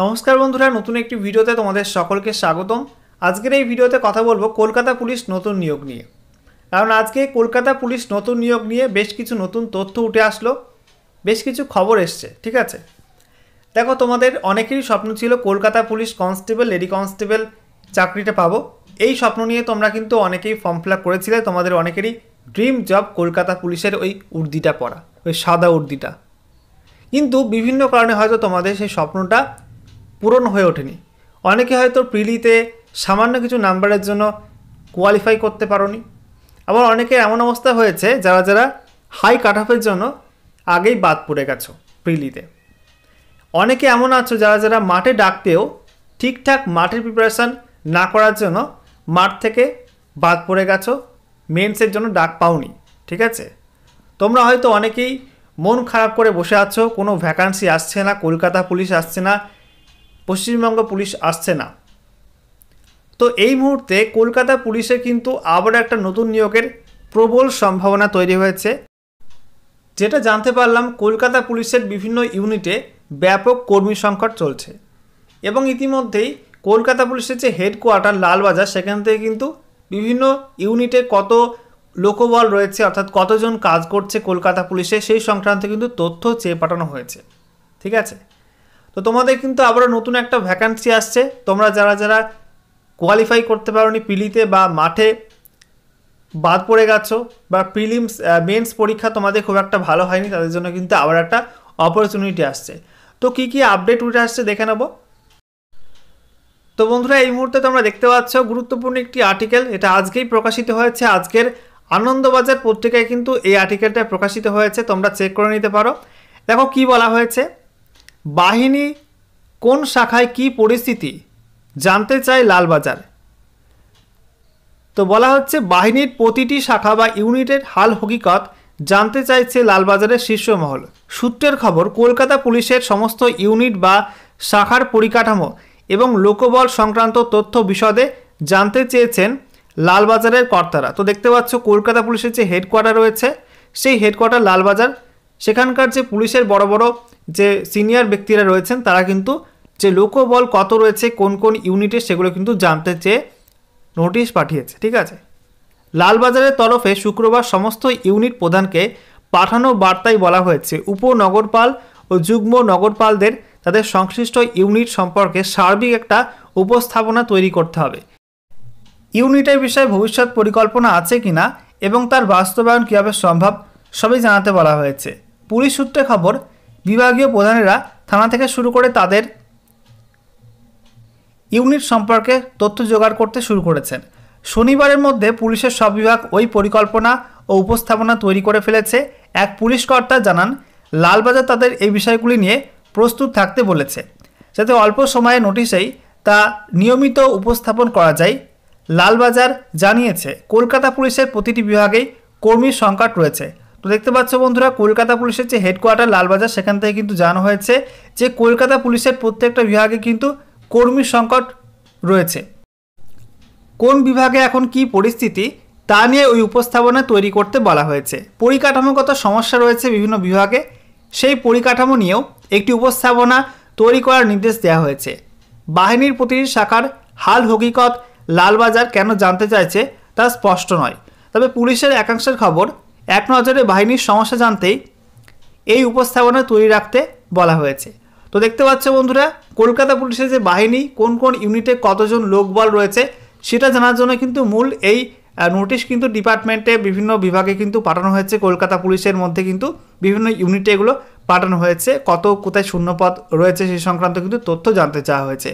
নমস্কার বন্ধুরা নতুন একটি ভিডিওতে তোমাদের সকলকে স্বাগতম আজকের এই ভিডিওতে কথা বলবো কলকাতা পুলিশ নতুন নিয়োগ নিয়ে কারণ আজকে কলকাতা পুলিশ নতুন নিয়োগ নিয়ে বেশ কিছু নতুন তথ্য উঠে আসলো বেশ কিছু খবর এসছে ঠিক আছে দেখো তোমাদের অনেকেরই স্বপ্ন ছিল Kolkata police constable lady constable চাকরিটা পাবো এই স্বপ্ন নিয়ে তোমরা কিন্তু অনেকেই ফর্ম ফিল করেছিলে তোমাদের অনেকেরই ড্রিম জব কলকাতা পুলিশের ওই উর্দিটা পরা ওই সাদা উর্দিটা কিন্তু বিভিন্ন কারণে হয়তো তোমাদের সেই স্বপ্নটা পূরণ হয়ে ওঠেনি অনেকে হয়তো প্রিলিতে সামান্য কিছু নাম্বারের জন্য কোয়ালিফাই করতে নি আবার অনেকে এমন অবস্থা হয়েছে যারা যারা হাই কাট অফের জন্য আগেই বাদ পড়ে গেছো প্রিলিতে অনেকে এমন আছো যারা যারা মাঠে ডাক পেয়েও ঠিকঠাক মাঠের প্রিপারেশান না করার জন্য মাঠ থেকে বাদ পড়ে গেছো মেন্সের জন্য ডাক পাওনি ঠিক আছে তোমরা হয়তো অনেকেই মন খারাপ করে বসে আছো কোনো ভ্যাকান্সি আসছে না কলকাতা পুলিশ আসছে না পশ্চিমবঙ্গ পুলিশ আসছে না তো এই মুহূর্তে কলকাতা পুলিশে কিন্তু আবার একটা নতুন নিয়োগের প্রবল সম্ভাবনা তৈরি হয়েছে যেটা জানতে পারলাম কলকাতা পুলিশের বিভিন্ন ইউনিটে ব্যাপক কর্মী সংকট চলছে এবং ইতিমধ্যেই কলকাতা পুলিশের যে হেডকোয়ার্টার লালবাজার সেখান থেকে কিন্তু বিভিন্ন ইউনিটে কত লোকবল রয়েছে অর্থাৎ কতজন কাজ করছে কলকাতা পুলিশে সেই সংক্রান্ত কিন্তু তথ্য চেয়ে পাঠানো হয়েছে ঠিক আছে তো তোমাদের কিন্তু আবারও নতুন একটা ভ্যাকান্সি আসছে তোমরা যারা যারা কোয়ালিফাই করতে পারোনি পিলিতে বা মাঠে বাদ পড়ে গেছো বা প্রিলিমস মেন্স পরীক্ষা তোমাদের খুব একটা ভালো হয়নি তাদের জন্য কিন্তু আবার একটা অপরচুনিটি আসছে তো কি কি আপডেট উঠে আসছে দেখে নেবো তো বন্ধুরা এই মুহূর্তে তোমরা দেখতে পাচ্ছ গুরুত্বপূর্ণ একটি আর্টিকেল এটা আজকেই প্রকাশিত হয়েছে আজকের আনন্দবাজার পত্রিকায় কিন্তু এই আর্টিকেলটা প্রকাশিত হয়েছে তোমরা চেক করে নিতে পারো দেখো কি বলা হয়েছে বাহিনী কোন শাখায় কি পরিস্থিতি জানতে চায় লালবাজার তো বলা হচ্ছে বাহিনীর প্রতিটি শাখা বা ইউনিটের হাল হকিকত জানতে চাইছে লালবাজারের শীর্ষমহল সূত্রের খবর কলকাতা পুলিশের সমস্ত ইউনিট বা শাখার পরিকাঠামো এবং লোকবল সংক্রান্ত তথ্য বিশদে জানতে চেয়েছেন লালবাজারের কর্তারা তো দেখতে পাচ্ছ কলকাতা পুলিশের যে হেডকোয়ার্টার রয়েছে সেই হেডকোয়ার্টার লালবাজার সেখানকার যে পুলিশের বড় বড় যে সিনিয়র ব্যক্তিরা রয়েছেন তারা কিন্তু যে লোকবল কত রয়েছে কোন কোন ইউনিটে সেগুলো কিন্তু জানতে চেয়ে নোটিশ পাঠিয়েছে ঠিক আছে লালবাজারের তরফে শুক্রবার সমস্ত ইউনিট প্রধানকে পাঠানো বার্তায় বলা হয়েছে উপনগরপাল ও যুগ্ম নগরপালদের তাদের সংশ্লিষ্ট ইউনিট সম্পর্কে সার্বিক একটা উপস্থাপনা তৈরি করতে হবে ইউনিটের বিষয়ে ভবিষ্যৎ পরিকল্পনা আছে কিনা এবং তার বাস্তবায়ন কীভাবে সম্ভব সবই জানাতে বলা হয়েছে পুলিশ সূত্রে খবর বিভাগীয় প্রধানেরা থানা থেকে শুরু করে তাদের ইউনিট সম্পর্কে তথ্য জোগাড় করতে শুরু করেছেন শনিবারের মধ্যে পুলিশের সব বিভাগ ওই পরিকল্পনা ও উপস্থাপনা তৈরি করে ফেলেছে এক পুলিশ কর্তা জানান লালবাজার তাদের এই বিষয়গুলি নিয়ে প্রস্তুত থাকতে বলেছে যাতে অল্প সময়ে নোটিশেই তা নিয়মিত উপস্থাপন করা যায় লালবাজার জানিয়েছে কলকাতা পুলিশের প্রতিটি বিভাগেই কর্মীর সংকট রয়েছে তো দেখতে পাচ্ছ বন্ধুরা কলকাতা পুলিশের যে হেডকোয়ার্টার লালবাজার সেখান থেকে কিন্তু জানা হয়েছে যে কলকাতা পুলিশের প্রত্যেকটা বিভাগে কিন্তু কর্মী সংকট রয়েছে কোন বিভাগে এখন কি পরিস্থিতি তা নিয়ে ওই উপস্থাপনা তৈরি করতে বলা হয়েছে পরিকাঠামোগত সমস্যা রয়েছে বিভিন্ন বিভাগে সেই পরিকাঠামো নিয়েও একটি উপস্থাপনা তৈরি করার নির্দেশ দেওয়া হয়েছে বাহিনীর প্রতিটি শাখার হাল হকিকত লালবাজার কেন জানতে চাইছে তা স্পষ্ট নয় তবে পুলিশের একাংশের খবর এক নজরে বাহিনীর সমস্যা জানতেই এই উপস্থাপনা তৈরি রাখতে বলা হয়েছে তো দেখতে পাচ্ছ বন্ধুরা কলকাতা পুলিশের যে বাহিনী কোন কোন ইউনিটে কতজন লোকবল রয়েছে সেটা জানার জন্য কিন্তু মূল এই নোটিশ কিন্তু ডিপার্টমেন্টে বিভিন্ন বিভাগে কিন্তু পাঠানো হয়েছে কলকাতা পুলিশের মধ্যে কিন্তু বিভিন্ন ইউনিটে এগুলো পাঠানো হয়েছে কত কোথায় শূন্যপদ রয়েছে সেই সংক্রান্ত কিন্তু তথ্য জানতে চাওয়া হয়েছে